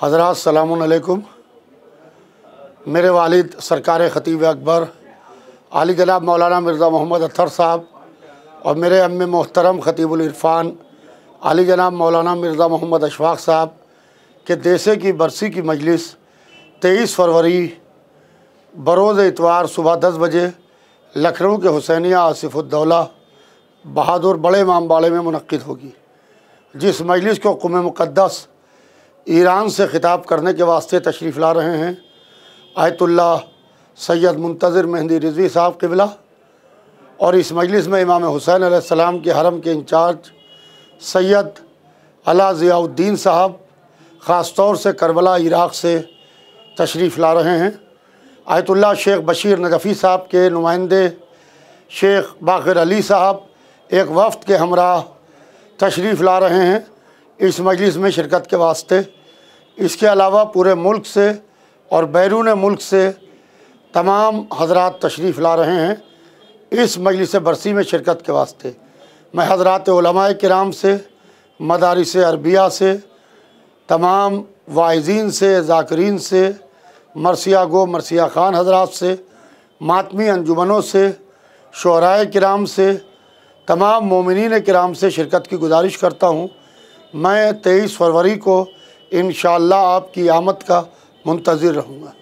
हजरात सलामकुम मेरे वालिद सरकार ख़तीब अकबर अली जनाब मौलाना मिर्ज़ा मोहम्मद अतर साहब और मेरे अम मोहतरम ख़तीबुलरफ़ान अली जनाब मौलाना मिर्ज़ा मोहम्मद अशफाक साहब के देसे की बरसी की मजलिस तेईस फरवरी बरोज़ इतवार सुबह दस बजे लखनऊ के हुसैनिया आसिफुद्दौला बहादुर बड़े मामबाड़े में मनद होगी जिस मजलिस को कुम मुक़दस ईरान से ख़िताब करने के वास्ते तशरीफ़ ला रहे हैं आयतुल्ला सैयद मुंतज़िर मेहंदी रिजवी साहब किबला और इस मजलिस में इमाम हुसैन आसमाम के हरम के इंचार्ज सैयद अला ज़ियाउद्दीन साहब ख़ास तौर से करबला इराक़ से तशरीफ़ ला रहे हैं आयतुल्ला शेख बशीर नजफ़ी साहब के नुमाइंदे शेख बाखिर अली साहब एक वफ्त के हमरा तशरीफ़ ला रहे हैं इस मजलिस में शिरकत के वास्ते इसके अलावा पूरे मुल्क से और बैरून मुल्क से तमाम हजरात तशरीफ़ ला रहे हैं इस मजलिस बरसी में शिरकत के वास्ते मैं हजरात कराम से मदारस अरबिया से तमाम वाइजीन से जाकरीन से मरसिया गो मरसिया ख़ान हजरात से मातमी अंजुमनों से शराय कराम से तमाम ममिन कराम से शिरकत की गुजारिश करता हूँ मैं तेईस फरवरी को इन आपकी आमद का मुंतज़र रहूँगा